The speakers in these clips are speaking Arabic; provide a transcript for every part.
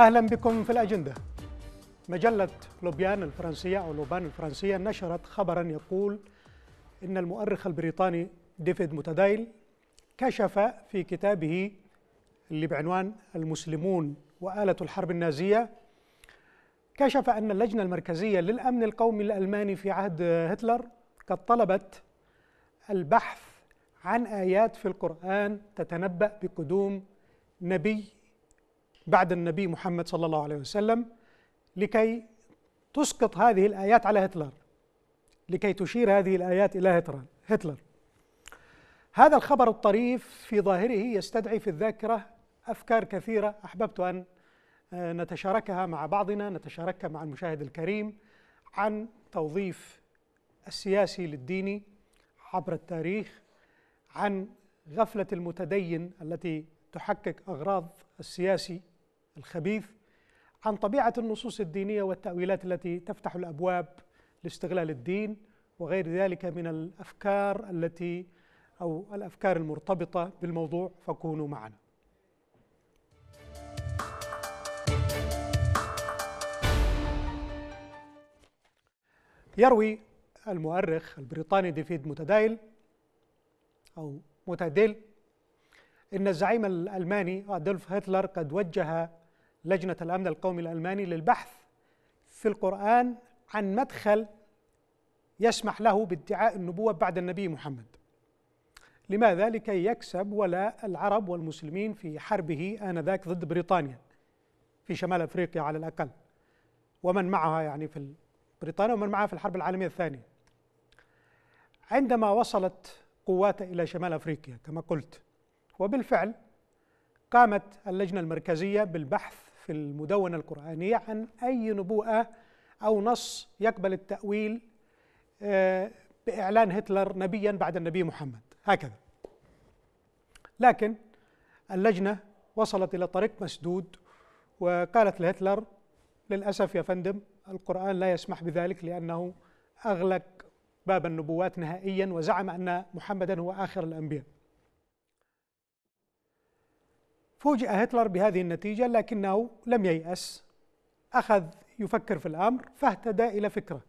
أهلا بكم في الأجندة مجلة لوبيان الفرنسية أو لوبان الفرنسية نشرت خبرا يقول إن المؤرخ البريطاني ديفيد متدايل كشف في كتابه اللي بعنوان المسلمون وآلة الحرب النازية كشف أن اللجنة المركزية للأمن القومي الألماني في عهد هتلر قد طلبت البحث عن آيات في القرآن تتنبأ بقدوم نبي بعد النبي محمد صلى الله عليه وسلم لكي تسقط هذه الآيات على هتلر لكي تشير هذه الآيات إلى هتلر هذا الخبر الطريف في ظاهره يستدعي في الذاكرة أفكار كثيرة أحببت أن آه، نتشاركها مع بعضنا نتشاركها مع المشاهد الكريم عن توظيف السياسي للديني عبر التاريخ عن غفلة المتدين التي تحقق أغراض السياسي الخبيث عن طبيعة النصوص الدينية والتأويلات التي تفتح الأبواب لاستغلال الدين وغير ذلك من الأفكار التي أو الأفكار المرتبطة بالموضوع فكونوا معنا يروي المؤرخ البريطاني ديفيد متدايل أو متدل إن الزعيم الألماني أدولف هتلر قد وجه لجنة الأمن القومي الألماني للبحث في القرآن عن مدخل يسمح له بادعاء النبوة بعد النبي محمد لماذا؟ لكي يكسب ولاء العرب والمسلمين في حربه آنذاك ضد بريطانيا في شمال أفريقيا على الأقل ومن معها يعني في بريطانيا ومن معها في الحرب العالمية الثانية عندما وصلت قوات إلى شمال أفريقيا كما قلت وبالفعل قامت اللجنة المركزية بالبحث في المدونة القرآنية عن أي نبوءة أو نص يقبل التأويل آه، بإعلان هتلر نبيا بعد النبي محمد هكذا لكن اللجنة وصلت إلى طريق مسدود وقالت لهتلر للأسف يا فندم القرآن لا يسمح بذلك لأنه أغلق باب النبوات نهائيا وزعم أن محمدا هو آخر الأنبياء فوجئ هتلر بهذه النتيجة لكنه لم ييأس أخذ يفكر في الأمر فاهتدى إلى فكرة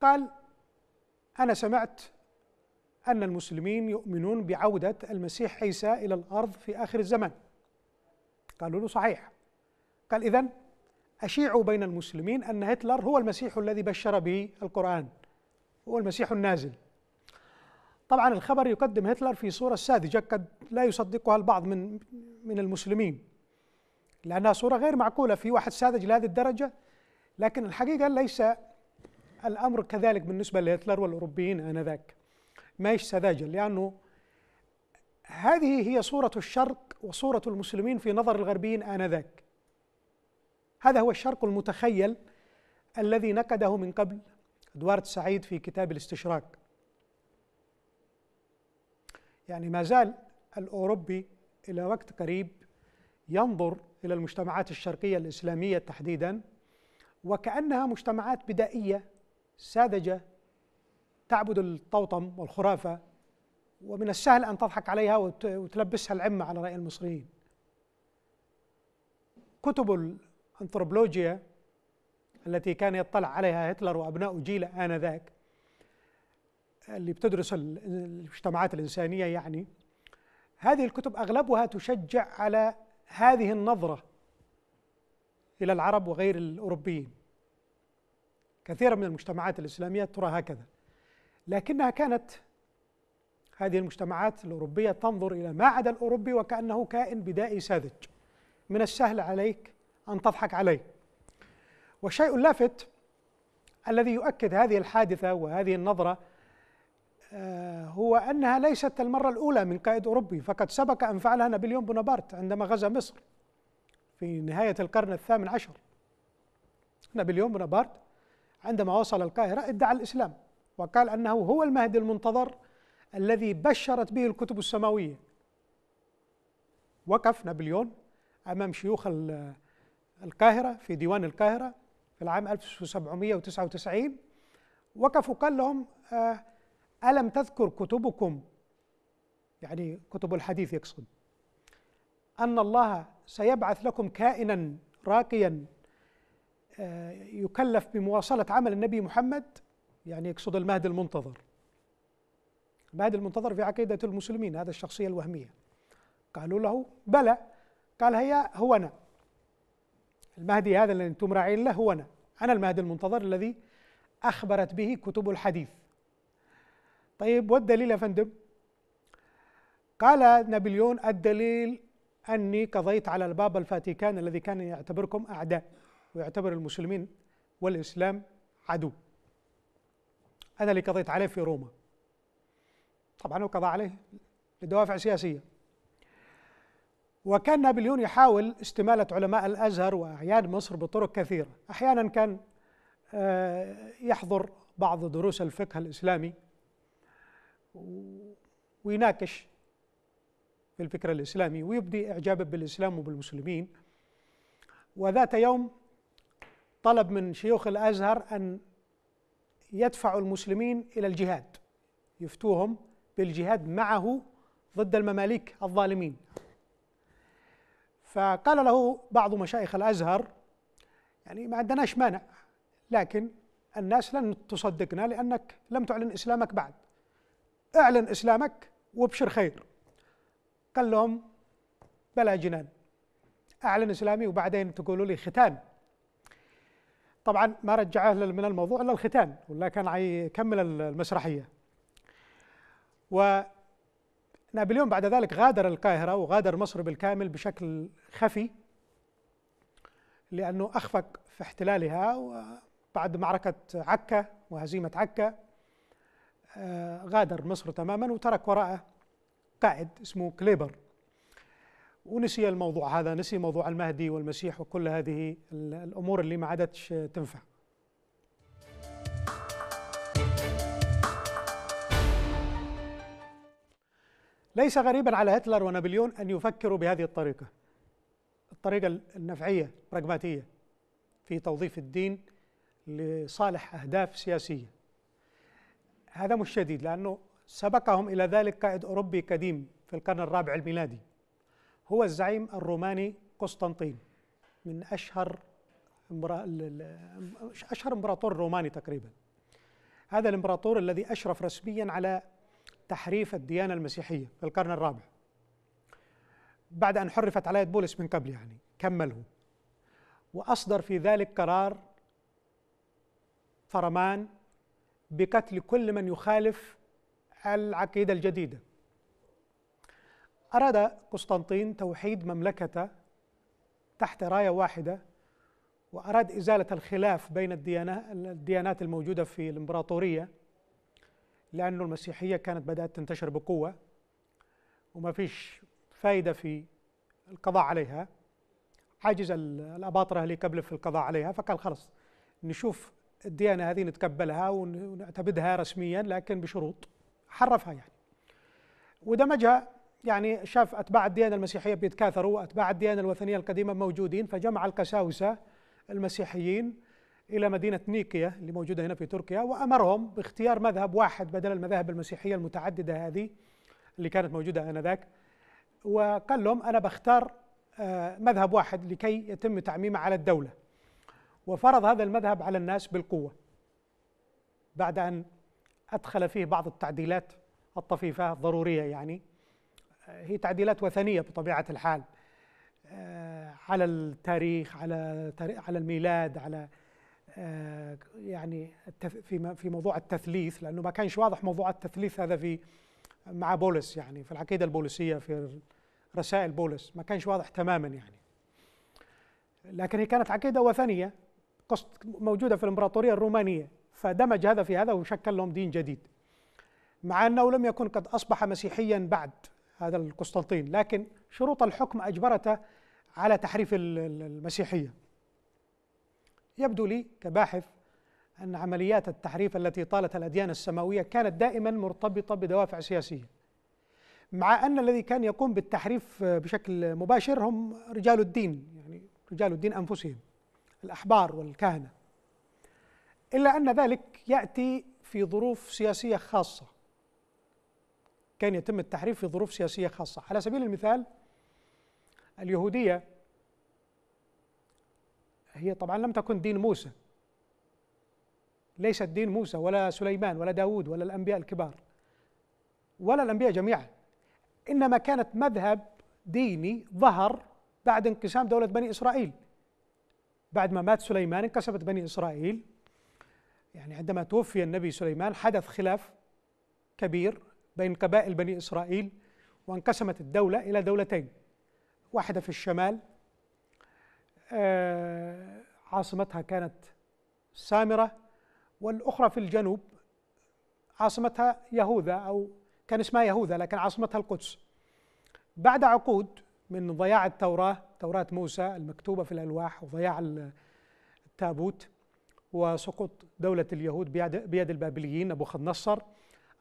قال أنا سمعت أن المسلمين يؤمنون بعودة المسيح عيسى إلى الأرض في آخر الزمان قالوا له صحيح قال إذا أشيع بين المسلمين أن هتلر هو المسيح الذي بشر به القرآن هو المسيح النازل طبعا الخبر يقدم هتلر في صورة ساذجة قد لا يصدقها البعض من من المسلمين لأنها صورة غير معقولة في واحد ساذج لهذه الدرجة لكن الحقيقة ليس الأمر كذلك بالنسبة لهتلر والأوروبيين آنذاك ما هيش سذاجة لأنه هذه هي صورة الشرق وصورة المسلمين في نظر الغربيين آنذاك هذا هو الشرق المتخيل الذي نقده من قبل ادوارد سعيد في كتاب الاستشراق يعني ما زال الأوروبي إلى وقت قريب ينظر إلى المجتمعات الشرقية الإسلامية تحديدا وكأنها مجتمعات بدائية ساذجة تعبد الطوطم والخرافة ومن السهل أن تضحك عليها وتلبسها العمة على رأي المصريين كتب الأنثروبولوجيا التي كان يطلع عليها هتلر وأبناء جيله آنذاك اللي بتدرس المجتمعات الإنسانية يعني هذه الكتب أغلبها تشجع على هذه النظرة إلى العرب وغير الأوروبيين كثيرا من المجتمعات الإسلامية ترى هكذا لكنها كانت هذه المجتمعات الأوروبية تنظر إلى ما عدا الأوروبي وكأنه كائن بدائي ساذج من السهل عليك أن تضحك عليه والشيء اللافت الذي يؤكد هذه الحادثة وهذه النظرة آه، هو أنها ليست المرة الأولى من قائد أوروبي فقد سبق أن فعلها نابليون بونابرت عندما غزا مصر في نهاية القرن الثامن عشر نابليون بونابرت عندما وصل القاهرة ادعى الإسلام وقال أنه هو المهدي المنتظر الذي بشرت به الكتب السماوية وقف نابليون أمام شيوخ القاهرة في ديوان القاهرة في العام 1799 وقف وقال لهم آه ألم تذكر كتبكم يعني كتب الحديث يقصد أن الله سيبعث لكم كائنا راقيا آه، يكلف بمواصلة عمل النبي محمد يعني يقصد المهدي المنتظر المهدي المنتظر في عقيدة المسلمين هذا الشخصية الوهمية قالوا له بلى قال هيا هو أنا المهدي هذا اللي أنتم راعين له هو أنا أنا المهدي المنتظر الذي أخبرت به كتب الحديث طيب والدليل يا فندم قال نابليون الدليل أني قضيت على البابا الفاتيكان الذي كان يعتبركم أعداء ويعتبر المسلمين والإسلام عدو أنا اللي قضيت عليه في روما طبعا هو قضى عليه لدوافع سياسية وكان نابليون يحاول استمالة علماء الأزهر وأعيان مصر بطرق كثيرة أحيانا كان آه، يحضر بعض دروس الفقه الإسلامي ويناقش في الفكر الإسلامي ويبدي إعجابه بالإسلام وبالمسلمين وذات يوم طلب من شيوخ الأزهر أن يدفعوا المسلمين إلى الجهاد يفتوهم بالجهاد معه ضد المماليك الظالمين فقال له بعض مشايخ الأزهر يعني ما عندناش مانع لكن الناس لن تصدقنا لأنك لم تعلن إسلامك بعد اعلن اسلامك وابشر خير قال لهم بلا جنان اعلن اسلامي وبعدين تقولوا لي ختان طبعا ما رجعه من الموضوع الا الختان ولا كان يكمل المسرحيه و نابليون بعد ذلك غادر القاهره وغادر مصر بالكامل بشكل خفي لانه اخفق في احتلالها وبعد معركه عكا وهزيمه عكا آه، غادر مصر تماما وترك وراءه قائد اسمه كليبر ونسي الموضوع هذا نسي موضوع المهدي والمسيح وكل هذه الأمور اللي ما عادتش تنفع ليس غريبا على هتلر ونابليون أن يفكروا بهذه الطريقة الطريقة النفعية البراغماتية في توظيف الدين لصالح أهداف سياسية هذا مش شديد لأنه سبقهم إلى ذلك قائد أوروبي قديم في القرن الرابع الميلادي هو الزعيم الروماني قسطنطين من أشهر أشهر امبراطور روماني تقريبا هذا الامبراطور الذي أشرف رسميا على تحريف الديانة المسيحية في القرن الرابع بعد أن حرفت على يد بولس من قبل يعني كمله وأصدر في ذلك قرار فرمان بقتل كل من يخالف العقيدة الجديدة أراد قسطنطين توحيد مملكته تحت راية واحدة وأراد إزالة الخلاف بين الديانات الموجودة في الإمبراطورية لأن المسيحية كانت بدأت تنتشر بقوة وما فيش فايدة في القضاء عليها عاجز الأباطرة اللي قبل في القضاء عليها فقال خلص نشوف الديانه هذه نتقبلها ونعتبدها رسميا لكن بشروط حرفها يعني ودمجها يعني شاف اتباع الديانه المسيحيه بيتكاثروا واتباع الديانه الوثنيه القديمه موجودين فجمع القساوسه المسيحيين الى مدينه نيكيا اللي موجوده هنا في تركيا وامرهم باختيار مذهب واحد بدل المذاهب المسيحيه المتعدده هذه اللي كانت موجوده انذاك وقال لهم انا بختار آه، مذهب واحد لكي يتم تعميمه على الدوله وفرض هذا المذهب على الناس بالقوة بعد أن أدخل فيه بعض التعديلات الطفيفة الضرورية يعني هي تعديلات وثنية بطبيعة الحال آه، على التاريخ على على الميلاد على آه، يعني في في موضوع التثليث لانه ما كانش واضح موضوع التثليث هذا في مع بولس يعني في العقيده البولسيه في رسائل بولس ما كانش واضح تماما يعني لكن هي كانت عقيده وثنيه قصد موجوده في الامبراطوريه الرومانيه فدمج هذا في هذا وشكل لهم دين جديد مع انه لم يكن قد اصبح مسيحيا بعد هذا القسطنطين لكن شروط الحكم اجبرته على تحريف المسيحيه يبدو لي كباحث ان عمليات التحريف التي طالت الاديان السماويه كانت دائما مرتبطه بدوافع سياسيه مع ان الذي كان يقوم بالتحريف بشكل مباشر هم رجال الدين يعني رجال الدين انفسهم الأحبار والكهنة إلا أن ذلك يأتي في ظروف سياسية خاصة كان يتم التحريف في ظروف سياسية خاصة على سبيل المثال اليهودية هي طبعا لم تكن دين موسى ليست دين موسى ولا سليمان ولا داود ولا الأنبياء الكبار ولا الأنبياء جميعا إنما كانت مذهب ديني ظهر بعد انقسام دولة بني إسرائيل بعد ما مات سليمان انكسبت بني إسرائيل يعني عندما توفي النبي سليمان حدث خلاف كبير بين قبائل بني إسرائيل وانقسمت الدولة إلى دولتين واحدة في الشمال آه، عاصمتها كانت سامرة والأخرى في الجنوب عاصمتها يهوذا أو كان اسمها يهوذا لكن عاصمتها القدس بعد عقود من ضياع التوراة توراة موسى المكتوبة في الألواح وضياع التابوت وسقوط دولة اليهود بيد البابليين أبو خد نصر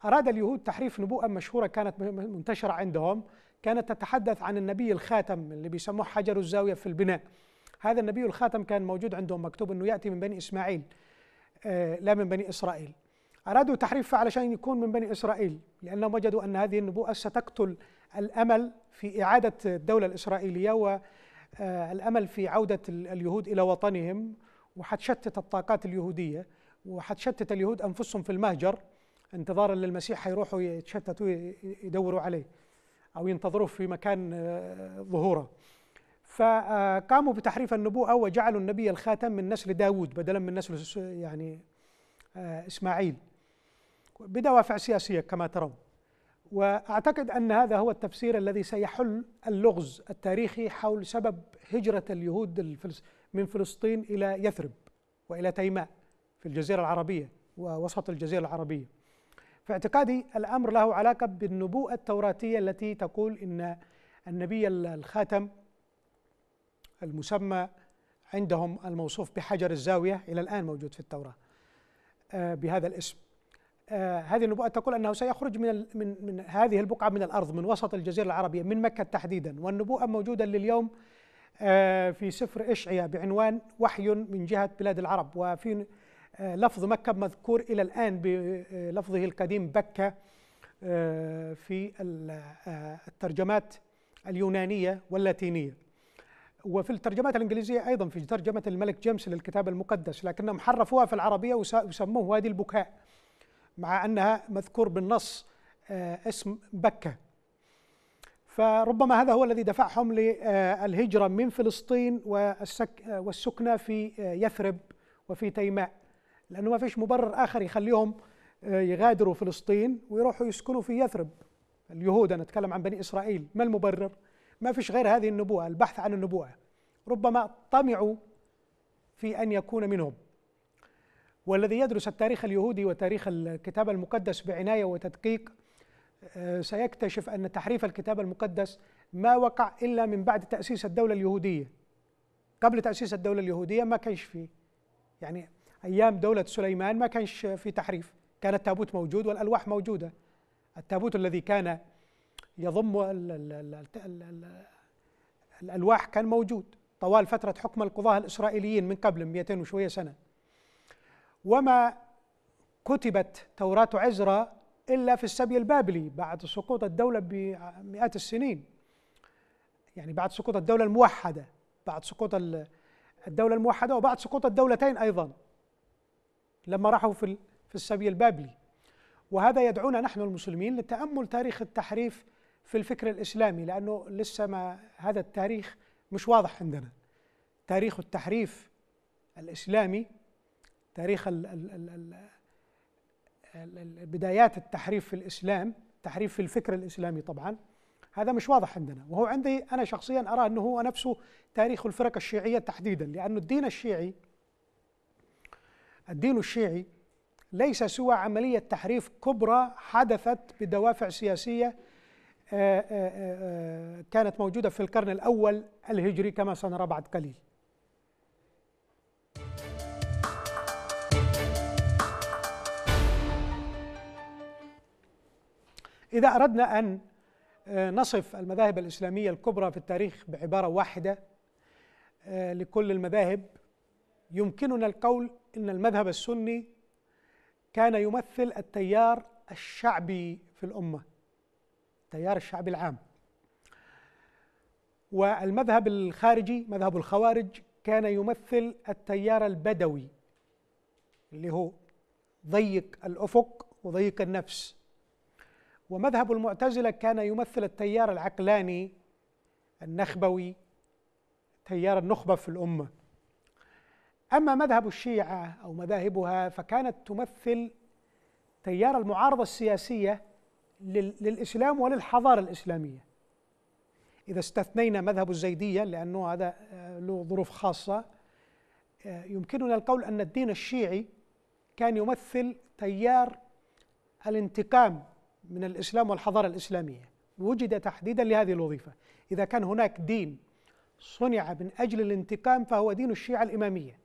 أراد اليهود تحريف نبوءة مشهورة كانت منتشرة عندهم كانت تتحدث عن النبي الخاتم اللي بيسموه حجر الزاوية في البناء هذا النبي الخاتم كان موجود عندهم مكتوب أنه يأتي من بني إسماعيل آه، لا من بني إسرائيل أرادوا تحريفها علشان يكون من بني إسرائيل لأنهم وجدوا أن هذه النبوءة ستقتل الأمل في إعادة الدولة الإسرائيلية والأمل آه، في عودة اليهود إلى وطنهم وحتشتت الطاقات اليهودية وحتشتت اليهود أنفسهم في المهجر انتظارا للمسيح حيروحوا يتشتتوا يدوروا عليه أو ينتظروه في مكان آه، ظهوره فقاموا آه، بتحريف النبوءة وجعلوا النبي الخاتم من نسل داود بدلا من نسل يعني إسماعيل بدوافع سياسية كما ترون واعتقد ان هذا هو التفسير الذي سيحل اللغز التاريخي حول سبب هجره اليهود من فلسطين الى يثرب والى تيماء في الجزيره العربيه ووسط الجزيره العربيه. في اعتقادي الامر له علاقه بالنبوءه التوراتيه التي تقول ان النبي الخاتم المسمى عندهم الموصوف بحجر الزاويه الى الان موجود في التوراه آه، بهذا الاسم. آه، هذه النبوءة تقول أنه سيخرج من, من, من هذه البقعة من الأرض من وسط الجزيرة العربية من مكة تحديدا والنبوءة موجودة لليوم آه، في سفر إشعية بعنوان وحي من جهة بلاد العرب وفي آه، لفظ مكة مذكور إلى الآن بلفظه القديم بكة في الترجمات اليونانية واللاتينية وفي الترجمات الإنجليزية أيضا في ترجمة الملك جيمس للكتاب المقدس لكنهم حرفوها في العربية وسموه وادي البكاء مع أنها مذكور بالنص آه، اسم بكة فربما هذا هو الذي دفعهم للهجرة من فلسطين والسكنة في آه، يثرب وفي تيماء لأنه ما فيش مبرر آخر يخليهم آه، يغادروا فلسطين ويروحوا يسكنوا في يثرب اليهود أنا أتكلم عن بني إسرائيل ما المبرر؟ ما فيش غير هذه النبوءة البحث عن النبوءة ربما طمعوا في أن يكون منهم والذي يدرس التاريخ اليهودي وتاريخ الكتاب المقدس بعناية وتدقيق آه، سيكتشف أن تحريف الكتاب المقدس ما وقع إلا من بعد تأسيس الدولة اليهودية قبل تأسيس الدولة اليهودية ما كانش فيه يعني أيام دولة سليمان ما كانش في تحريف كان التابوت موجود والألواح موجودة التابوت الذي كان يضم الألواح كان موجود طوال فترة حكم القضاة الإسرائيليين من قبل 200 وشوية سنة وما كتبت توراة عزرا إلا في السبي البابلي بعد سقوط الدولة بمئات السنين يعني بعد سقوط الدولة الموحدة بعد سقوط الدولة الموحدة وبعد سقوط الدولتين أيضا لما راحوا في في السبي البابلي وهذا يدعونا نحن المسلمين لتأمل تاريخ التحريف في الفكر الإسلامي لأنه لسه ما هذا التاريخ مش واضح عندنا تاريخ التحريف الإسلامي تاريخ ال ال ال الـ بدايات التحريف في الإسلام تحريف في الفكر الإسلامي طبعا هذا مش واضح عندنا وهو عندي أنا شخصيا أرى أنه هو نفسه تاريخ الفرق الشيعية تحديدا لأن الدين الشيعي الدين الشيعي ليس سوى عملية تحريف كبرى حدثت بدوافع سياسية كانت موجودة في القرن الأول الهجري كما سنرى بعد قليل إذا أردنا أن آه، نصف المذاهب الإسلامية الكبرى في التاريخ بعبارة واحدة آه، لكل المذاهب يمكننا القول إن المذهب السني كان يمثل التيار الشعبي في الأمة التيار الشعبي العام والمذهب الخارجي مذهب الخوارج كان يمثل التيار البدوي اللي هو ضيق الأفق وضيق النفس ومذهب المعتزلة كان يمثل التيار العقلاني النخبوي تيار النخبة في الأمة أما مذهب الشيعة أو مذاهبها فكانت تمثل تيار المعارضة السياسية للإسلام وللحضارة الإسلامية إذا استثنينا مذهب الزيدية لأنه هذا آه، له ظروف خاصة آه، يمكننا القول أن الدين الشيعي كان يمثل تيار الانتقام من الإسلام والحضارة الإسلامية وجد تحديدا لهذه الوظيفة إذا كان هناك دين صنع من أجل الانتقام فهو دين الشيعة الإمامية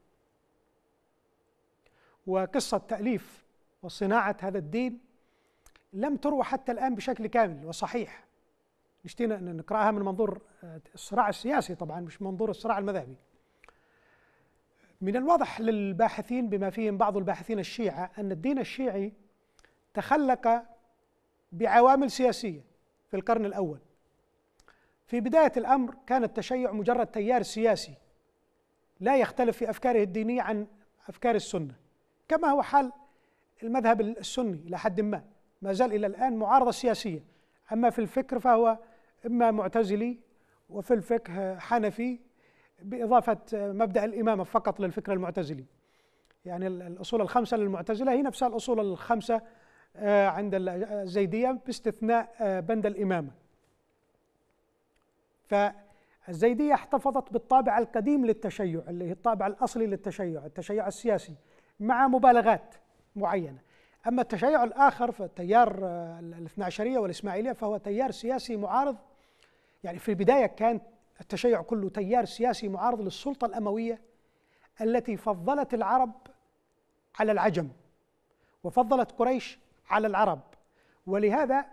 وقصة تأليف وصناعة هذا الدين لم تروى حتى الآن بشكل كامل وصحيح نشتينا أن نقرأها من منظور آه، الصراع السياسي طبعا مش منظور الصراع المذهبي من الواضح للباحثين بما فيهم بعض الباحثين الشيعة أن الدين الشيعي تخلق بعوامل سياسية في القرن الأول في بداية الأمر كان التشيع مجرد تيار سياسي لا يختلف في أفكاره الدينية عن أفكار السنة كما هو حال المذهب السني إلى حد ما ما زال إلى الآن معارضة سياسية أما في الفكر فهو إما معتزلي وفي الفقه حنفي بإضافة مبدأ الإمامة فقط للفكر المعتزلي يعني الأصول الخمسة للمعتزلة هي نفسها الأصول الخمسة آه، عند الزيدية باستثناء آه، بند الإمامة فالزيدية احتفظت بالطابع القديم للتشيع اللي هي الطابع الأصلي للتشيع التشيع السياسي مع مبالغات معينة أما التشيع الآخر فتيار آه، الاثنى عشرية والإسماعيلية فهو تيار سياسي معارض يعني في البداية كان التشيع كله تيار سياسي معارض للسلطة الأموية التي فضلت العرب على العجم وفضلت قريش على العرب ولهذا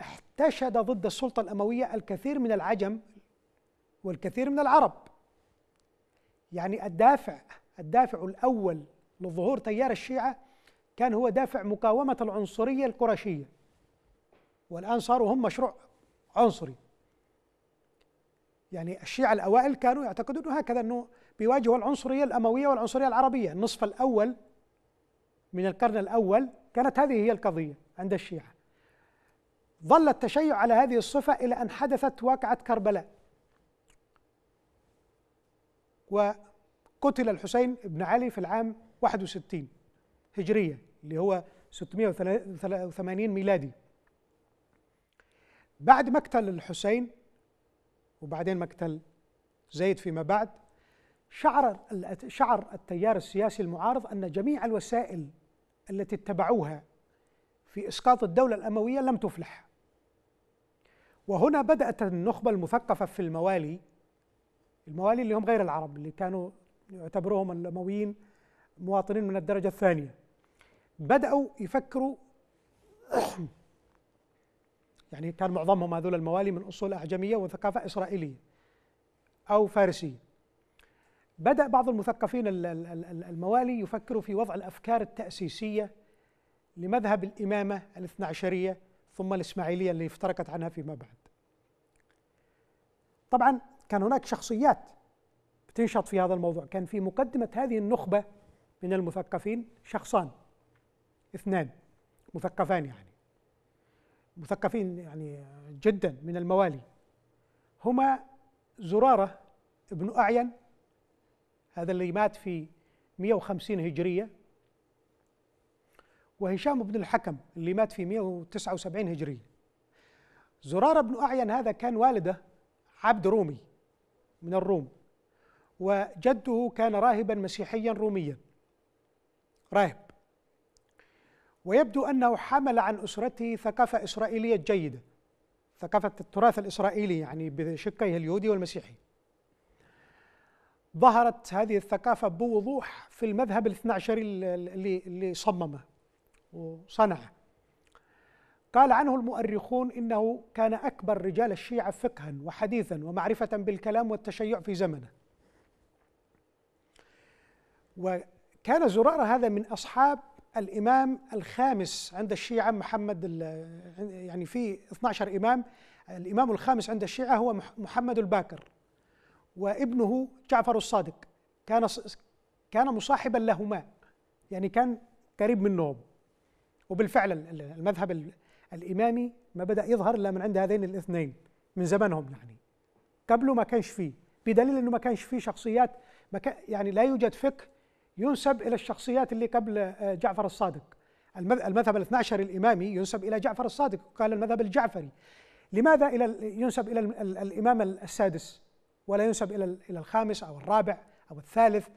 احتشد ضد السلطة الأموية الكثير من العجم والكثير من العرب يعني الدافع الدافع الأول لظهور تيار الشيعة كان هو دافع مقاومة العنصرية القرشية والآن صاروا هم مشروع عنصري يعني الشيعة الأوائل كانوا يعتقدون هكذا أنه بيواجهوا العنصرية الأموية والعنصرية العربية النصف الأول من القرن الأول كانت هذه هي القضية عند الشيعة ظل التشيع على هذه الصفة إلى أن حدثت واقعة كربلاء وقتل الحسين بن علي في العام 61 هجرية اللي هو 680 ميلادي بعد مقتل الحسين وبعدين مقتل زيد فيما بعد شعر شعر التيار السياسي المعارض ان جميع الوسائل التي اتبعوها في اسقاط الدوله الامويه لم تفلح وهنا بدات النخبه المثقفه في الموالي الموالي اللي هم غير العرب اللي كانوا يعتبروهم الامويين مواطنين من الدرجه الثانيه بداوا يفكروا يعني كان معظمهم هذول الموالي من اصول اعجميه وثقافه اسرائيليه او فارسيه بدأ بعض المثقفين الموالي يفكروا في وضع الأفكار التأسيسية لمذهب الإمامة عشرية ثم الإسماعيلية اللي افترقت عنها فيما بعد طبعا كان هناك شخصيات بتنشط في هذا الموضوع كان في مقدمة هذه النخبة من المثقفين شخصان اثنان مثقفان يعني مثقفين يعني جدا من الموالي هما زرارة ابن أعين هذا اللي مات في 150 هجرية وهشام بن الحكم اللي مات في 179 هجرية زرارة بن أعين هذا كان والده عبد رومي من الروم وجده كان راهبا مسيحيا روميا راهب ويبدو أنه حمل عن أسرته ثقافة إسرائيلية جيدة ثقافة التراث الإسرائيلي يعني بشقيه اليهودي والمسيحي ظهرت هذه الثقافة بوضوح في المذهب الاثنى عشري اللي, اللي صممه وصنعه قال عنه المؤرخون إنه كان أكبر رجال الشيعة فقها وحديثا ومعرفة بالكلام والتشيع في زمنه وكان زرارة هذا من أصحاب الإمام الخامس عند الشيعة محمد يعني في 12 إمام الإمام الخامس عند الشيعة هو محمد الباكر وابنه جعفر الصادق كان كان مصاحبا لهما يعني كان قريب منهم وبالفعل المذهب الامامي ما بدا يظهر الا من عند هذين الاثنين من زمنهم يعني قبله ما كانش فيه بدليل انه ما كانش فيه شخصيات ما كان يعني لا يوجد فقه ينسب الى الشخصيات اللي قبل آه، جعفر الصادق المذهب الاثنى عشر الامامي ينسب الى جعفر الصادق قال المذهب الجعفري لماذا الى ينسب الى الامام السادس ولا ينسب إلى إلى الخامس أو الرابع أو الثالث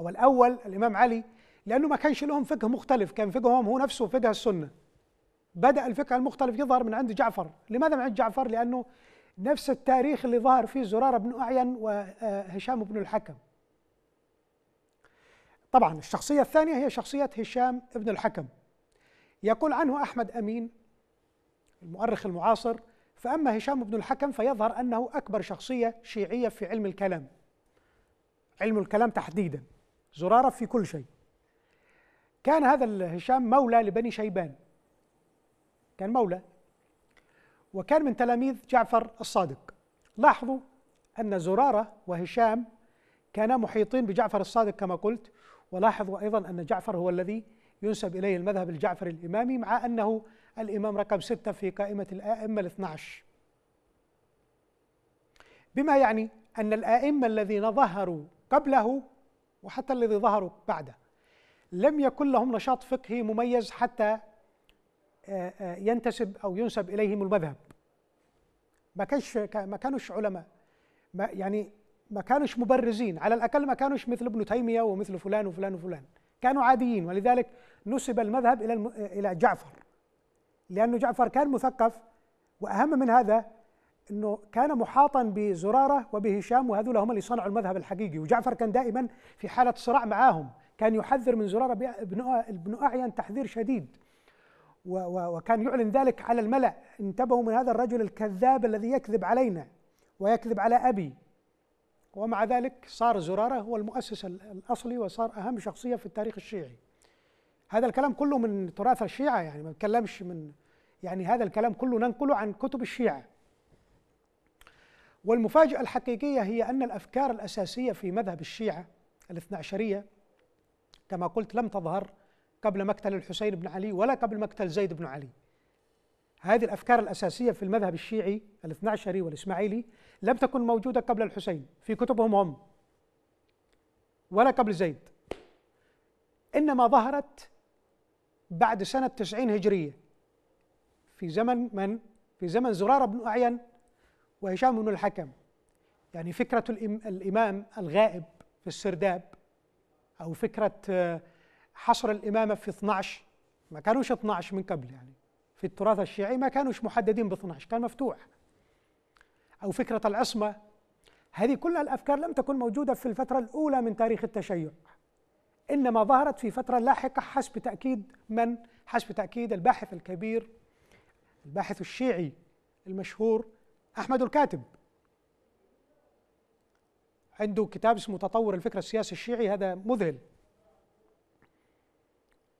أو الأول الإمام علي لأنه ما كانش لهم فقه مختلف كان فقههم هو نفسه فقه السنة بدأ الفقه المختلف يظهر من عند جعفر لماذا من عند جعفر؟ لأنه نفس التاريخ اللي ظهر فيه زرارة بن أعين وهشام آه، بن الحكم طبعا الشخصية الثانية هي شخصية هشام بن الحكم يقول عنه أحمد أمين المؤرخ المعاصر فأما هشام بن الحكم فيظهر أنه أكبر شخصية شيعية في علم الكلام علم الكلام تحديدا زرارة في كل شيء كان هذا الهشام مولى لبني شيبان كان مولى وكان من تلاميذ جعفر الصادق لاحظوا أن زرارة وهشام كانا محيطين بجعفر الصادق كما قلت ولاحظوا أيضا أن جعفر هو الذي ينسب إليه المذهب الجعفري الإمامي مع أنه الإمام رقم ستة في قائمة الآئمة الاثنى عشر بما يعني أن الآئمة الذين ظهروا قبله وحتى الذي ظهروا بعده لم يكن لهم نشاط فقهي مميز حتى آه، آه، ينتسب أو ينسب إليهم المذهب ما كانش ما كانوش علماء ما يعني ما كانوش مبرزين على الأقل ما كانوش مثل ابن تيمية ومثل فلان وفلان وفلان كانوا عاديين ولذلك نسب المذهب إلى إلى جعفر لأنه جعفر كان مثقف وأهم من هذا أنه كان محاطا بزرارة وبهشام وهذول هم اللي صنعوا المذهب الحقيقي وجعفر كان دائما في حالة صراع معاهم كان يحذر من زرارة بن أعين تحذير شديد وكان يعلن ذلك على الملأ انتبهوا من هذا الرجل الكذاب الذي يكذب علينا ويكذب على أبي ومع ذلك صار زرارة هو المؤسس الأصلي وصار أهم شخصية في التاريخ الشيعي هذا الكلام كله من تراث الشيعة يعني ما بتكلمش من يعني هذا الكلام كله ننقله عن كتب الشيعة والمفاجأة الحقيقية هي أن الأفكار الأساسية في مذهب الشيعة الاثنى عشرية كما قلت لم تظهر قبل مقتل الحسين بن علي ولا قبل مقتل زيد بن علي هذه الأفكار الأساسية في المذهب الشيعي الاثنى عشري والإسماعيلي لم تكن موجودة قبل الحسين في كتبهم هم ولا قبل زيد إنما ظهرت بعد سنة 90 هجرية في زمن من؟ في زمن زرارة بن أعين وهشام بن الحكم يعني فكرة الإمام الغائب في السرداب أو فكرة آه، حصر الإمامة في 12 ما كانوش 12 من قبل يعني في التراث الشيعي ما كانوش محددين ب 12 كان مفتوح أو فكرة العصمة هذه كلها الأفكار لم تكن موجودة في الفترة الأولى من تاريخ التشيع إنما ظهرت في فترة لاحقة حسب تأكيد من؟ حسب تأكيد الباحث الكبير الباحث الشيعي المشهور أحمد الكاتب عنده كتاب اسمه تطور الفكر السياسي الشيعي هذا مذهل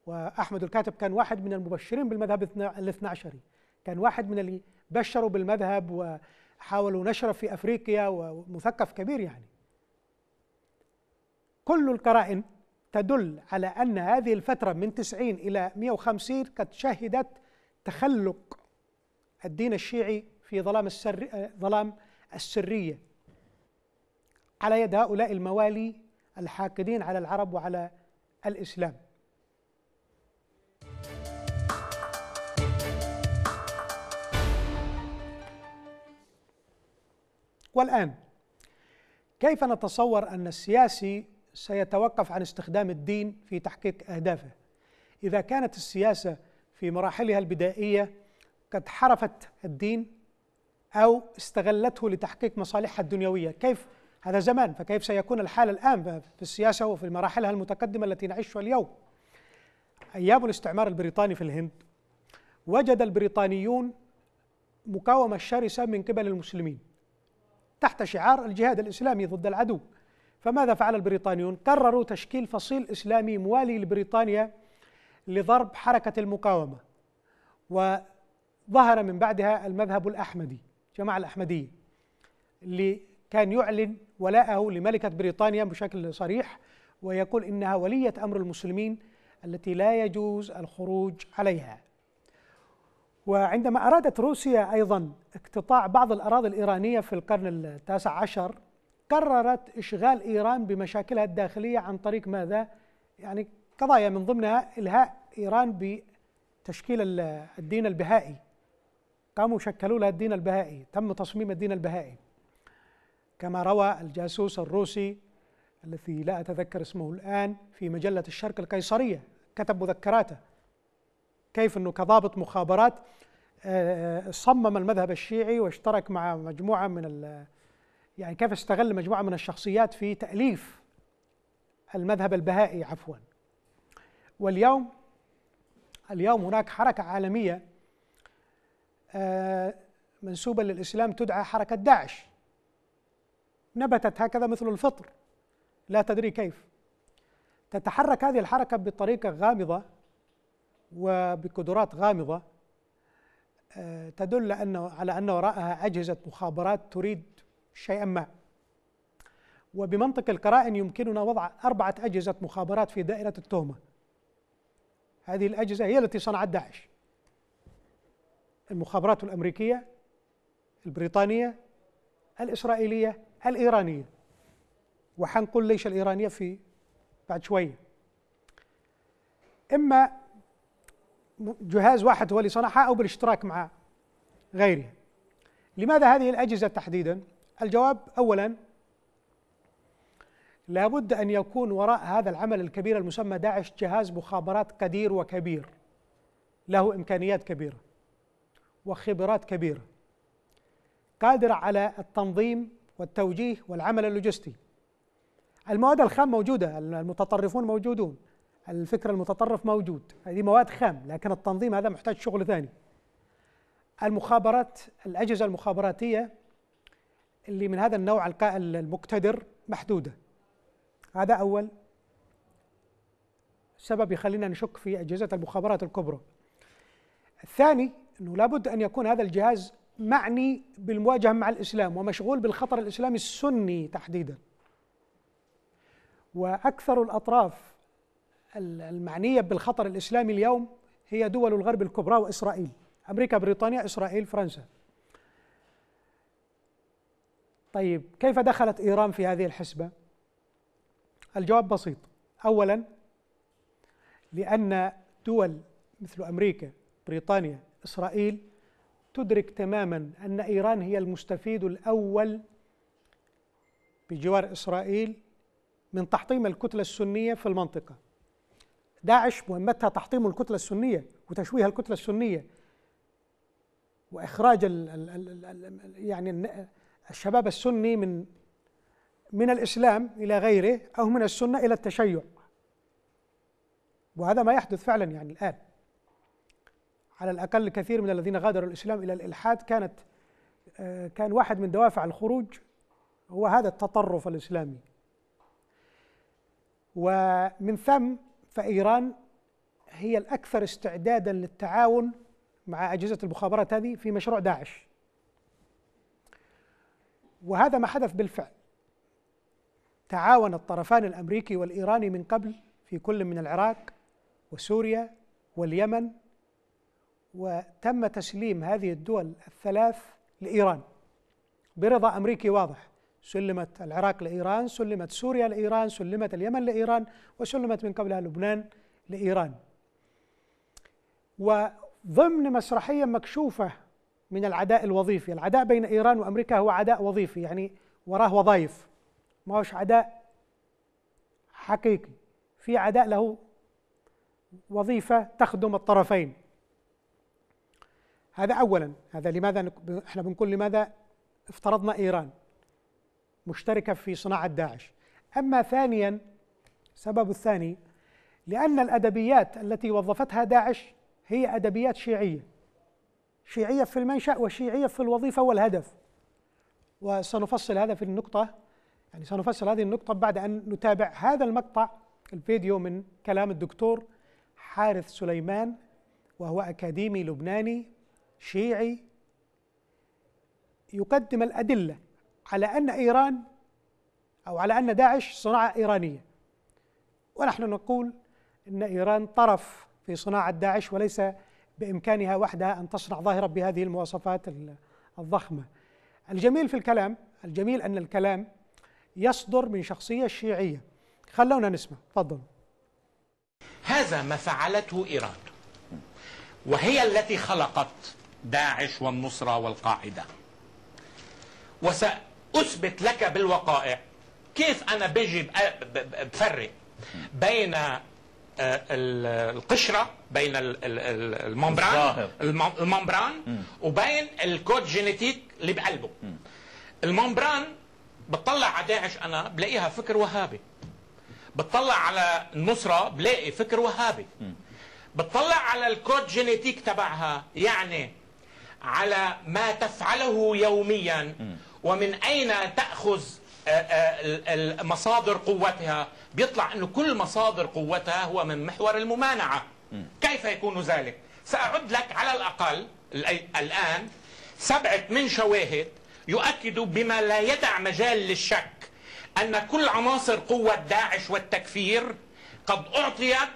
وأحمد الكاتب كان واحد من المبشرين بالمذهب الاثنى عشري كان واحد من اللي بشروا بالمذهب وحاولوا نشره في أفريقيا ومثقف كبير يعني كل القرائن تدل على أن هذه الفترة من 90 إلى 150 قد شهدت تخلق الدين الشيعي في ظلام السر آه، ظلام السرية على يد هؤلاء الموالي الحاقدين على العرب وعلى الإسلام والآن كيف نتصور أن السياسي سيتوقف عن استخدام الدين في تحقيق أهدافه إذا كانت السياسة في مراحلها البدائية قد حرفت الدين أو استغلته لتحقيق مصالحها الدنيوية كيف هذا زمان فكيف سيكون الحال الآن في السياسة وفي مراحلها المتقدمة التي نعيشها اليوم أيام الاستعمار البريطاني في الهند وجد البريطانيون مقاومة شرسة من قبل المسلمين تحت شعار الجهاد الإسلامي ضد العدو فماذا فعل البريطانيون؟ قرروا تشكيل فصيل إسلامي موالي لبريطانيا لضرب حركة المقاومة وظهر من بعدها المذهب الأحمدي جماعة الأحمدية اللي كان يعلن ولاءه لملكة بريطانيا بشكل صريح ويقول إنها ولية أمر المسلمين التي لا يجوز الخروج عليها وعندما أرادت روسيا أيضا اقتطاع بعض الأراضي الإيرانية في القرن التاسع عشر قررت إشغال إيران بمشاكلها الداخلية عن طريق ماذا؟ يعني قضايا من ضمنها إلهاء إيران بتشكيل الدين البهائي قاموا شكلوا لها الدين البهائي تم تصميم الدين البهائي كما روى الجاسوس الروسي الذي لا أتذكر اسمه الآن في مجلة الشرق القيصرية كتب مذكراته كيف أنه كضابط مخابرات آه، آه، صمم المذهب الشيعي واشترك مع مجموعة من يعني كيف استغل مجموعة من الشخصيات في تأليف المذهب البهائي عفوا واليوم اليوم هناك حركة عالمية آه، منسوبة للإسلام تدعى حركة داعش نبتت هكذا مثل الفطر لا تدري كيف تتحرك هذه الحركة بطريقة غامضة وبقدرات غامضة آه، تدل أنه على أن وراءها أجهزة مخابرات تريد شيئا ما وبمنطق القرائن يمكننا وضع أربعة أجهزة مخابرات في دائرة التهمة هذه الأجهزة هي التي صنعت داعش المخابرات الأمريكية البريطانية الإسرائيلية الإيرانية وحنقول ليش الإيرانية في بعد شوية إما جهاز واحد هو اللي صنعها أو بالاشتراك مع غيره لماذا هذه الأجهزة تحديداً؟ الجواب اولا لابد ان يكون وراء هذا العمل الكبير المسمى داعش جهاز مخابرات قدير وكبير له امكانيات كبيره وخبرات كبيره قادره على التنظيم والتوجيه والعمل اللوجستي المواد الخام موجوده المتطرفون موجودون الفكر المتطرف موجود هذه مواد خام لكن التنظيم هذا محتاج شغل ثاني المخابرات الاجهزه المخابراتيه اللي من هذا النوع المقتدر محدوده هذا اول سبب يخلينا نشك في اجهزه المخابرات الكبرى الثاني انه لابد ان يكون هذا الجهاز معني بالمواجهه مع الاسلام ومشغول بالخطر الاسلامي السني تحديدا واكثر الاطراف المعنيه بالخطر الاسلامي اليوم هي دول الغرب الكبرى واسرائيل امريكا بريطانيا اسرائيل فرنسا طيب كيف دخلت إيران في هذه الحسبة؟ الجواب بسيط أولا لأن دول مثل أمريكا بريطانيا إسرائيل تدرك تماما أن إيران هي المستفيد الأول بجوار إسرائيل من تحطيم الكتلة السنية في المنطقة داعش مهمتها تحطيم الكتلة السنية وتشويه الكتلة السنية وإخراج الـ الـ الـ الـ يعني الشباب السني من من الإسلام إلى غيره أو من السنة إلى التشيع وهذا ما يحدث فعلا يعني الآن على الأقل كثير من الذين غادروا الإسلام إلى الإلحاد كانت آه، كان واحد من دوافع الخروج هو هذا التطرف الإسلامي ومن ثم فإيران هي الأكثر استعدادا للتعاون مع أجهزة المخابرات هذه في مشروع داعش وهذا ما حدث بالفعل تعاون الطرفان الامريكي والايراني من قبل في كل من العراق وسوريا واليمن وتم تسليم هذه الدول الثلاث لايران برضا امريكي واضح سلمت العراق لايران، سلمت سوريا لايران، سلمت اليمن لايران، وسلمت من قبلها لبنان لايران. وضمن مسرحيه مكشوفه من العداء الوظيفي العداء بين إيران وأمريكا هو عداء وظيفي يعني وراه وظائف ما هوش عداء حقيقي في عداء له وظيفة تخدم الطرفين هذا أولا هذا لماذا احنا بنقول لماذا افترضنا إيران مشتركة في صناعة داعش أما ثانيا السبب الثاني لأن الأدبيات التي وظفتها داعش هي أدبيات شيعية شيعية في المنشأ وشيعية في الوظيفة والهدف وسنفصل هذا في النقطة يعني سنفصل هذه النقطة بعد أن نتابع هذا المقطع الفيديو من كلام الدكتور حارث سليمان وهو أكاديمي لبناني شيعي يقدم الأدلة على أن إيران أو على أن داعش صناعة إيرانية ونحن نقول أن إيران طرف في صناعة داعش وليس بإمكانها وحدها أن تصنع ظاهرة بهذه المواصفات الضخمة الجميل في الكلام الجميل أن الكلام يصدر من شخصية شيعية خلونا نسمع تفضل هذا ما فعلته إيران وهي التي خلقت داعش والنصرة والقاعدة وسأثبت لك بالوقائع كيف أنا بجي بفرق بين آه، القشره بين الممبران الممبران وبين الكود جينيتيك اللي بقلبه الممبران بتطلع على داعش انا بلاقيها فكر وهابي بتطلع على النصره بلاقي فكر وهابي بتطلع على الكود جينيتيك تبعها يعني على ما تفعله يوميا ومن اين تاخذ آه، آه، مصادر قوتها بيطلع أنه كل مصادر قوتها هو من محور الممانعة كيف يكون ذلك؟ سأعد لك على الأقل الآن سبعة من شواهد يؤكد بما لا يدع مجال للشك أن كل عناصر قوة داعش والتكفير قد أعطيت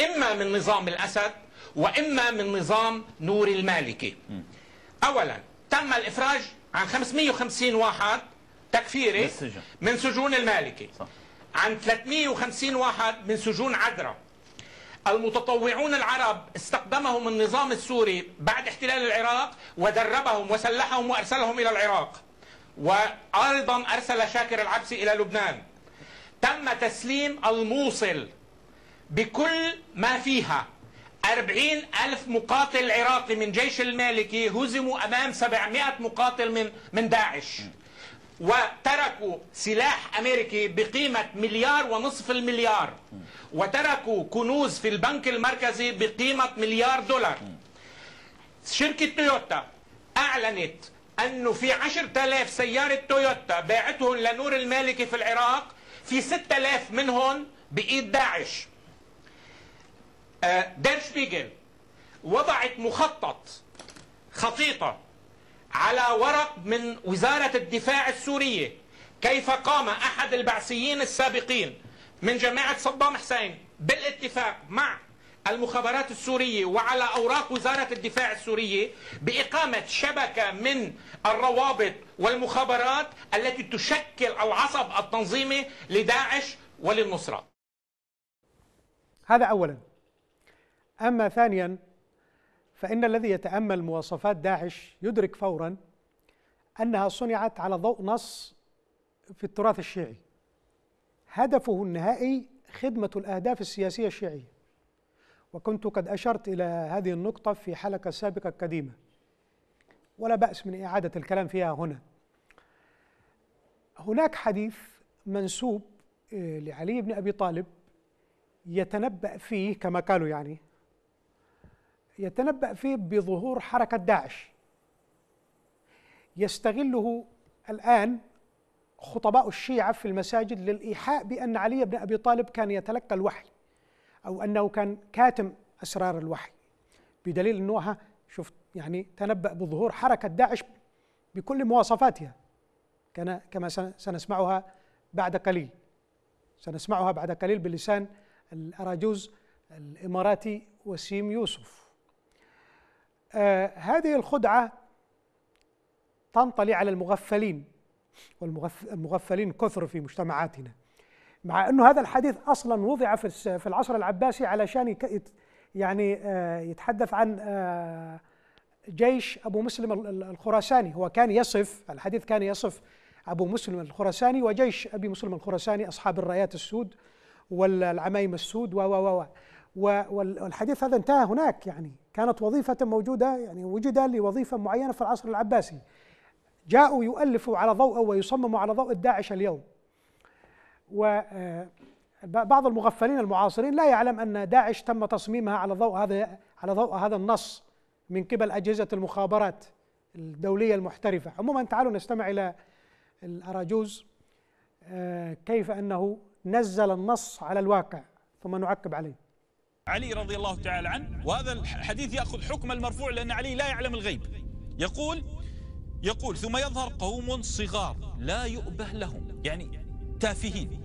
إما من نظام الأسد وإما من نظام نور المالكي أولا تم الإفراج عن 550 واحد تكفيري من سجون المالكي صح. عن 350 واحد من سجون عدرا المتطوعون العرب استقدمهم النظام السوري بعد احتلال العراق ودربهم وسلحهم وأرسلهم إلى العراق وأيضا أرسل شاكر العبسي إلى لبنان تم تسليم الموصل بكل ما فيها أربعين ألف مقاتل عراقي من جيش المالكي هزموا أمام سبعمائة مقاتل من من داعش وتركوا سلاح أمريكي بقيمة مليار ونصف المليار وتركوا كنوز في البنك المركزي بقيمة مليار دولار شركة تويوتا أعلنت أنه في 10000 سيارة تويوتا باعتهم لنور المالكي في العراق في 6000 منهم بإيد داعش دير آه، شبيجل وضعت مخطط خطيطة على ورق من وزارة الدفاع السورية كيف قام أحد البعثيين السابقين من جماعة صدام حسين بالاتفاق مع المخابرات السورية وعلى أوراق وزارة الدفاع السورية بإقامة شبكة من الروابط والمخابرات التي تشكل العصب التنظيمي لداعش وللنصرة هذا أولا أما ثانيا فإن الذي يتأمل مواصفات داعش يدرك فورا أنها صنعت على ضوء نص في التراث الشيعي هدفه النهائي خدمة الأهداف السياسية الشيعية وكنت قد أشرت إلى هذه النقطة في حلقة سابقة قديمة ولا بأس من إعادة الكلام فيها هنا هناك حديث منسوب آه، لعلي بن أبي طالب يتنبأ فيه كما قالوا يعني يتنبأ فيه بظهور حركة داعش يستغله الآن خطباء الشيعة في المساجد للإيحاء بأن علي بن أبي طالب كان يتلقى الوحي أو أنه كان كاتم أسرار الوحي بدليل أنه شفت يعني تنبأ بظهور حركة داعش بكل مواصفاتها كان كما سنسمعها بعد قليل سنسمعها بعد قليل بلسان الأراجوز الإماراتي وسيم يوسف آه، هذه الخدعة تنطلي على المغفلين والمغفلين كثر في مجتمعاتنا مع أنه هذا الحديث أصلا وضع في العصر العباسي علشان يعني آه، يتحدث عن آه، جيش أبو مسلم الخراساني هو كان يصف الحديث كان يصف أبو مسلم الخراساني وجيش أبي مسلم الخراساني أصحاب الرايات السود والعمايم السود و و و والحديث هذا انتهى هناك يعني كانت وظيفة موجودة يعني وجد لوظيفة معينة في العصر العباسي جاءوا يؤلفوا على ضوء ويصمموا على ضوء الداعش اليوم وبعض آه، المغفلين المعاصرين لا يعلم أن داعش تم تصميمها على ضوء هذا على ضوء هذا النص من قبل أجهزة المخابرات الدولية المحترفة عموما تعالوا نستمع إلى الأراجوز آه، كيف أنه نزل النص على الواقع ثم نعقب عليه علي رضي الله تعالى عنه وهذا الحديث يأخذ حكم المرفوع لأن علي لا يعلم الغيب يقول يقول ثم يظهر قوم صغار لا يؤبه لهم يعني تافهين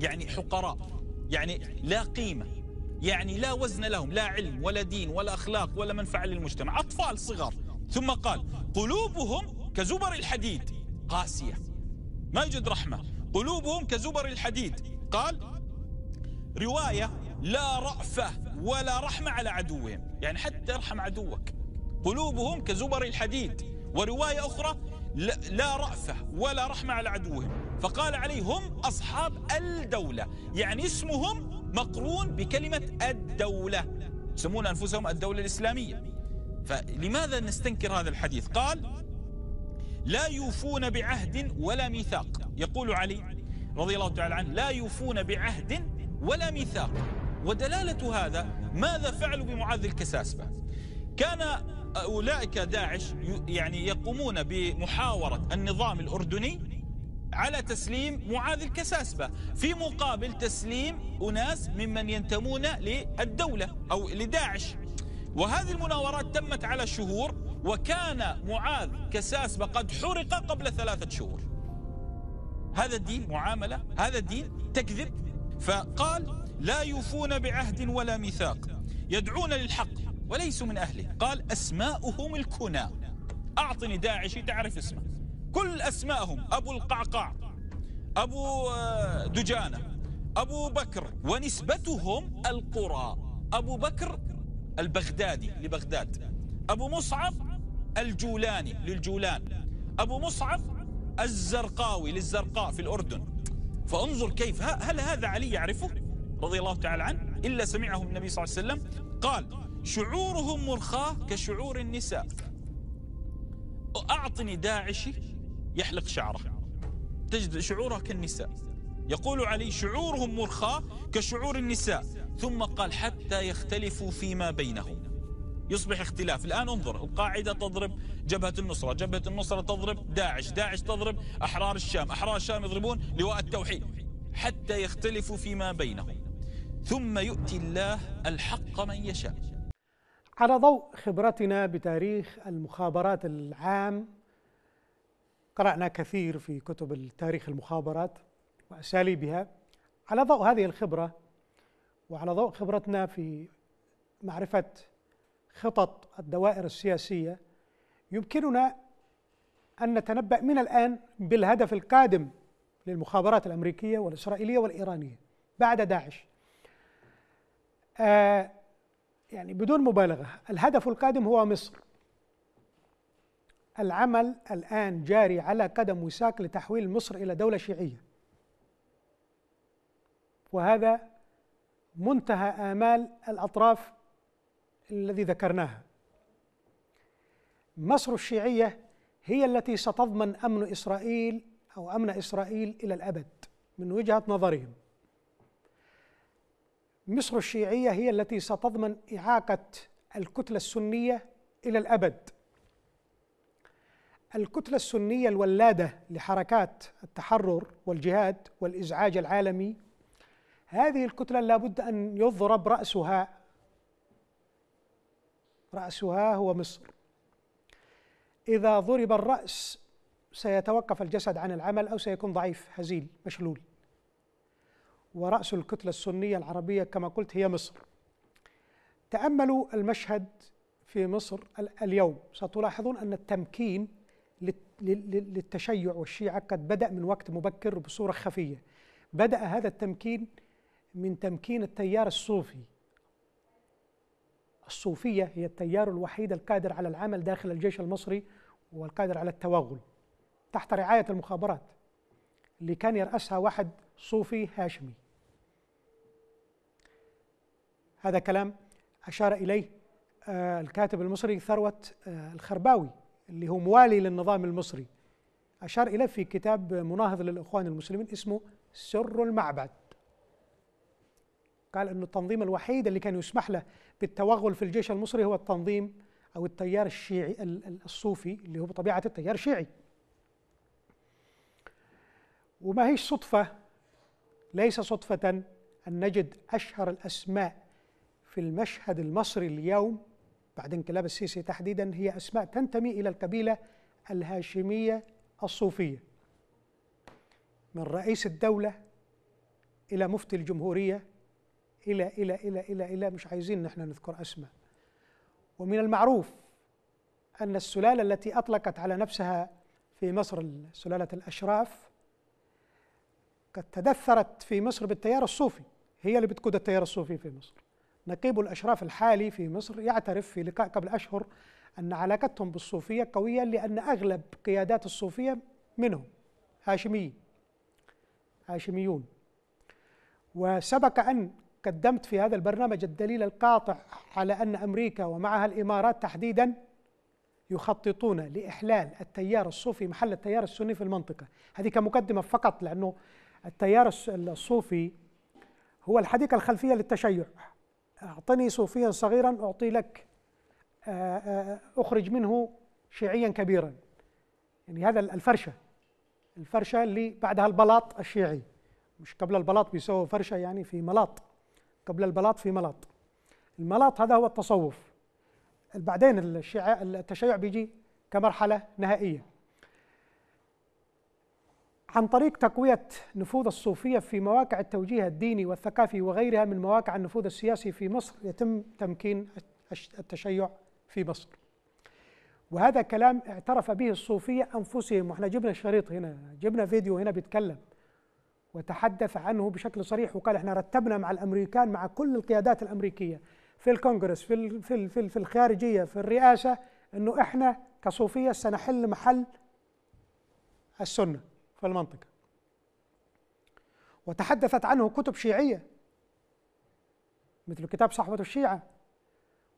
يعني حقراء يعني لا قيمة يعني لا وزن لهم لا علم ولا دين ولا أخلاق ولا منفعة للمجتمع أطفال صغار ثم قال قلوبهم كزبر الحديد قاسية ما يوجد رحمة قلوبهم كزبر الحديد قال رواية لا رأفة ولا رحمة على عدوهم يعني حتى ارحم عدوك قلوبهم كزبر الحديد ورواية أخرى لا رأفة ولا رحمة على عدوهم فقال عليهم أصحاب الدولة يعني اسمهم مقرون بكلمة الدولة يسمون أنفسهم الدولة الإسلامية فلماذا نستنكر هذا الحديث قال لا يوفون بعهد ولا ميثاق يقول علي رضي الله تعالى عنه لا يوفون بعهد ولا ميثاق ودلالة هذا ماذا فعلوا بمعاذ الكساسبة كان آه، أولئك داعش يعني يقومون بمحاورة النظام الأردني على تسليم معاذ الكساسبة في مقابل تسليم أناس ممن ينتمون للدولة أو لداعش وهذه المناورات تمت على شهور وكان معاذ كساسبة قد حرق قبل ثلاثة شهور هذا الدين معاملة هذا الدين تكذب فقال لا يوفون بعهد ولا ميثاق يدعون للحق وليسوا من أهله قال أسماؤهم الكنى أعطني داعشي تعرف اسمه كل أسماءهم أبو القعقاع أبو آه، دجانة أبو بكر ونسبتهم القرى أبو بكر البغدادي لبغداد أبو مصعب الجولاني للجولان أبو مصعب الزرقاوي للزرقاء في الأردن فانظر كيف هل هذا علي يعرفه؟ رضي الله تعالى عنه إلا سمعه النبي صلى الله عليه وسلم قال شعورهم مرخاه كشعور النساء أعطني داعشي يحلق شعره تجد شعوره كالنساء يقول علي شعورهم مرخاه كشعور النساء ثم قال حتى يختلفوا فيما بينهم يصبح اختلاف الآن انظر القاعدة تضرب جبهة النصرة جبهة النصرة تضرب داعش داعش تضرب أحرار الشام أحرار الشام يضربون لواء التوحيد حتى يختلفوا فيما بينهم ثم يؤتي الله الحق من يشاء على ضوء خبرتنا بتاريخ المخابرات العام قرأنا كثير في كتب تاريخ المخابرات وأساليبها على ضوء هذه الخبرة وعلى ضوء خبرتنا في معرفة خطط الدوائر السياسية يمكننا أن نتنبأ من الآن بالهدف القادم للمخابرات الأمريكية والإسرائيلية والإيرانية بعد داعش آه، يعني بدون مبالغه الهدف القادم هو مصر العمل الان جاري على قدم وساق لتحويل مصر الى دوله شيعيه وهذا منتهى امال الاطراف الذي ذكرناها مصر الشيعيه هي التي ستضمن امن اسرائيل او امن اسرائيل الى الابد من وجهه نظرهم مصر الشيعية هي التي ستضمن إعاقة الكتلة السنية إلى الأبد الكتلة السنية الولادة لحركات التحرر والجهاد والإزعاج العالمي هذه الكتلة لابد أن يضرب رأسها رأسها هو مصر إذا ضرب الرأس سيتوقف الجسد عن العمل أو سيكون ضعيف هزيل مشلول ورأس الكتلة السنية العربية كما قلت هي مصر تأملوا المشهد في مصر اليوم ستلاحظون أن التمكين للتشيع والشيعة قد بدأ من وقت مبكر بصورة خفية بدأ هذا التمكين من تمكين التيار الصوفي الصوفية هي التيار الوحيد القادر على العمل داخل الجيش المصري والقادر على التوغل تحت رعاية المخابرات اللي كان يرأسها واحد صوفي هاشمي هذا كلام أشار إليه آه، الكاتب المصري ثروة آه، الخرباوي اللي هو موالي للنظام المصري أشار إليه في كتاب مناهض للإخوان المسلمين اسمه سر المعبد قال أن التنظيم الوحيد اللي كان يسمح له بالتوغل في الجيش المصري هو التنظيم أو التيار الشيعي الصوفي اللي هو بطبيعة التيار الشيعي وما هيش صدفة ليس صدفة أن نجد أشهر الأسماء في المشهد المصري اليوم بعد انقلاب السيسي تحديدا هي أسماء تنتمي إلى القبيلة الهاشمية الصوفية من رئيس الدولة إلى مفتي الجمهورية إلى إلى إلى إلى إلى مش عايزين نحن نذكر أسماء ومن المعروف أن السلالة التي أطلقت على نفسها في مصر سلالة الأشراف قد تدثرت في مصر بالتيار الصوفي هي اللي بتقود التيار الصوفي في مصر نقيب الأشراف الحالي في مصر يعترف في لقاء قبل أشهر أن علاقتهم بالصوفية قوية لأن أغلب قيادات الصوفية منهم هاشميين هاشميون وسبق أن قدمت في هذا البرنامج الدليل القاطع على أن أمريكا ومعها الإمارات تحديدا يخططون لإحلال التيار الصوفي محل التيار السني في المنطقة هذه كمقدمة فقط لأنه التيار الصوفي هو الحديقة الخلفية للتشيع أعطني صوفيا صغيرا أعطي لك آه، آه، أخرج منه شيعيا كبيرا يعني هذا الفرشة الفرشة اللي بعدها البلاط الشيعي مش قبل البلاط بيسووا فرشة يعني في ملاط قبل البلاط في ملاط الملاط هذا هو التصوف بعدين التشيع بيجي كمرحلة نهائية عن طريق تقوية نفوذ الصوفية في مواقع التوجيه الديني والثقافي وغيرها من مواقع النفوذ السياسي في مصر يتم تمكين التشيع في مصر وهذا كلام اعترف به الصوفية أنفسهم واحنا جبنا شريط هنا جبنا فيديو هنا بيتكلم وتحدث عنه بشكل صريح وقال احنا رتبنا مع الأمريكان مع كل القيادات الأمريكية في الكونغرس في, في, في, في الخارجية في الرئاسة أنه احنا كصوفية سنحل محل السنة في المنطقة وتحدثت عنه كتب شيعية مثل كتاب صحوة الشيعة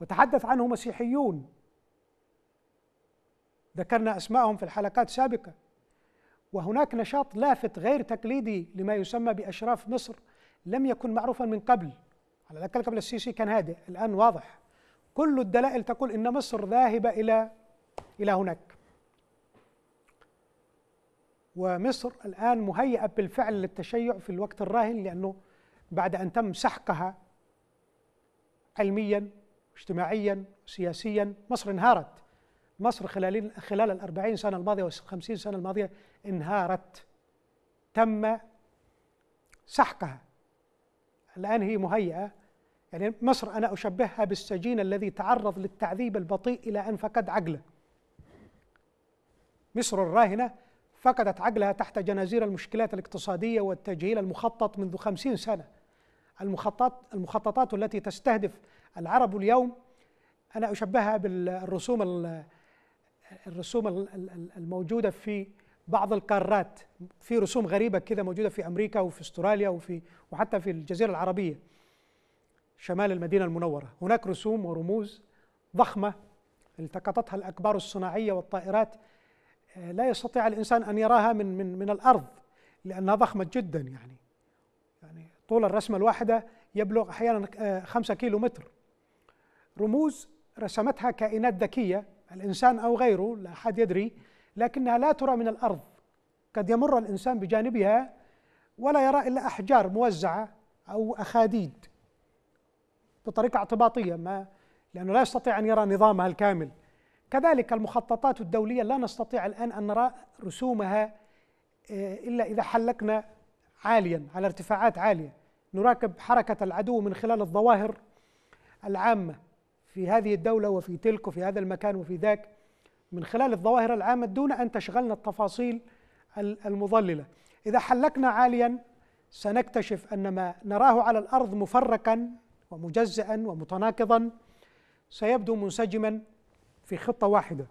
وتحدث عنه مسيحيون ذكرنا أسماءهم في الحلقات السابقة وهناك نشاط لافت غير تقليدي لما يسمى بأشراف مصر لم يكن معروفا من قبل على الأقل قبل السيسي كان هادئ الآن واضح كل الدلائل تقول إن مصر ذاهبة إلى إلى هناك ومصر الآن مهيئة بالفعل للتشيع في الوقت الراهن لأنه بعد أن تم سحقها علميا اجتماعيا سياسيا مصر انهارت مصر خلال خلال الأربعين سنة الماضية والخمسين سنة الماضية انهارت تم سحقها الآن هي مهيئة يعني مصر أنا أشبهها بالسجين الذي تعرض للتعذيب البطيء إلى أن فقد عقله مصر الراهنة فقدت عقلها تحت جنازير المشكلات الاقتصادية والتجهيل المخطط منذ خمسين سنة المخطط المخططات التي تستهدف العرب اليوم أنا أشبهها بالرسوم الرسوم الموجودة في بعض القارات في رسوم غريبة كذا موجودة في أمريكا وفي أستراليا وفي وحتى في الجزيرة العربية شمال المدينة المنورة هناك رسوم ورموز ضخمة التقطتها الأكبار الصناعية والطائرات لا يستطيع الانسان ان يراها من من من الارض لانها ضخمه جدا يعني يعني طول الرسمه الواحده يبلغ احيانا آه، خمسة كيلو متر رموز رسمتها كائنات ذكيه الانسان او غيره لا احد يدري لكنها لا ترى من الارض قد يمر الانسان بجانبها ولا يرى الا احجار موزعه او اخاديد بطريقه اعتباطيه ما لانه لا يستطيع ان يرى نظامها الكامل كذلك المخططات الدولية لا نستطيع الآن أن نرى رسومها آه، إلا إذا حلقنا عاليا على ارتفاعات عالية نراقب حركة العدو من خلال الظواهر العامة في هذه الدولة وفي تلك وفي هذا المكان وفي ذاك من خلال الظواهر العامة دون أن تشغلنا التفاصيل المضللة إذا حلقنا عاليا سنكتشف أن ما نراه على الأرض مفرقا ومجزئا ومتناقضا سيبدو منسجما في خطة واحدة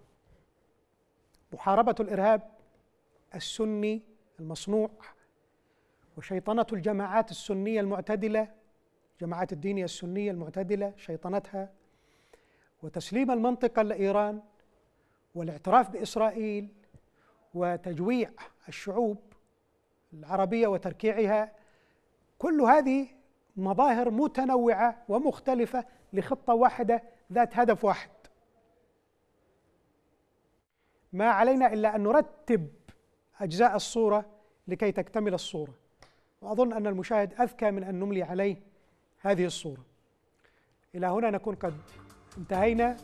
محاربة الإرهاب السني المصنوع وشيطنة الجماعات السنية المعتدلة جماعات الدينية السنية المعتدلة شيطنتها وتسليم المنطقة لإيران والاعتراف بإسرائيل وتجويع الشعوب العربية وتركيعها كل هذه مظاهر متنوعة ومختلفة لخطة واحدة ذات هدف واحد ما علينا إلا أن نرتب أجزاء الصورة لكي تكتمل الصورة وأظن أن المشاهد أذكى من أن نملي عليه هذه الصورة إلى هنا نكون قد انتهينا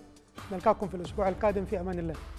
نلقاكم في الأسبوع القادم في أمان الله